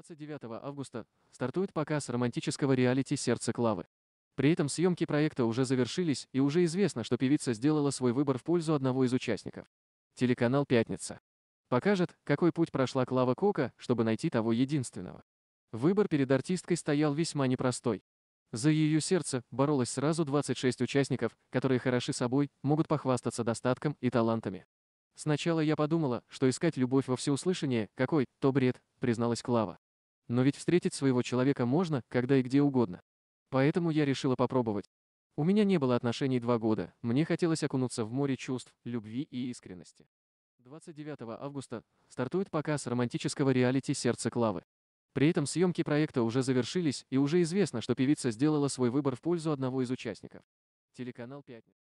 29 августа стартует показ романтического реалити «Сердце Клавы». При этом съемки проекта уже завершились, и уже известно, что певица сделала свой выбор в пользу одного из участников. Телеканал «Пятница» покажет, какой путь прошла Клава Кока, чтобы найти того единственного. Выбор перед артисткой стоял весьма непростой. За ее сердце боролось сразу 26 участников, которые хороши собой, могут похвастаться достатком и талантами. Сначала я подумала, что искать любовь во всеуслышание – какой-то бред, призналась Клава. Но ведь встретить своего человека можно, когда и где угодно. Поэтому я решила попробовать. У меня не было отношений два года, мне хотелось окунуться в море чувств, любви и искренности. 29 августа стартует показ романтического реалити «Сердце Клавы». При этом съемки проекта уже завершились, и уже известно, что певица сделала свой выбор в пользу одного из участников. Телеканал «Пятница».